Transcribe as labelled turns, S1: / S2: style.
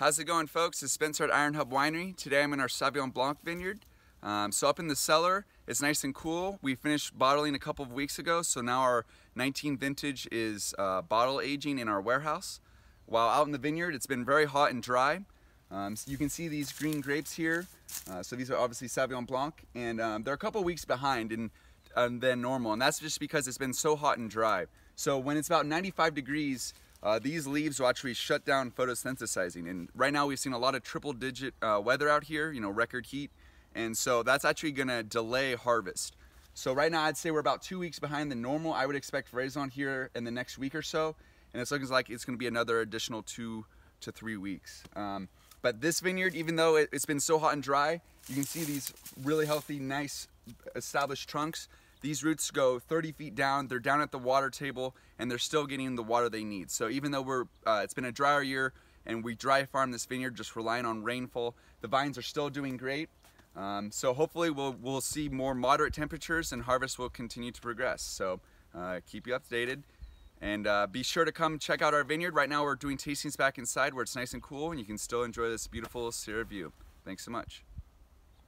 S1: How's it going folks? It's Spencer at Iron Hub Winery. Today I'm in our Savion Blanc vineyard. Um, so up in the cellar, it's nice and cool. We finished bottling a couple of weeks ago, so now our 19 vintage is uh, bottle aging in our warehouse. While out in the vineyard, it's been very hot and dry. Um, so you can see these green grapes here. Uh, so these are obviously Savion Blanc, and um, they're a couple weeks behind and, and than normal, and that's just because it's been so hot and dry. So when it's about 95 degrees, uh, these leaves will actually shut down photosynthesizing. And right now we've seen a lot of triple digit uh, weather out here, you know, record heat. And so that's actually gonna delay harvest. So right now I'd say we're about two weeks behind the normal. I would expect raison here in the next week or so. And it's looking like it's gonna be another additional two to three weeks. Um, but this vineyard, even though it, it's been so hot and dry, you can see these really healthy, nice established trunks. These roots go 30 feet down, they're down at the water table, and they're still getting the water they need. So even though we're, uh, it's been a drier year and we dry farm this vineyard just relying on rainfall, the vines are still doing great. Um, so hopefully we'll, we'll see more moderate temperatures and harvest will continue to progress. So uh, keep you updated. And uh, be sure to come check out our vineyard. Right now we're doing tastings back inside where it's nice and cool and you can still enjoy this beautiful Sierra view. Thanks so much.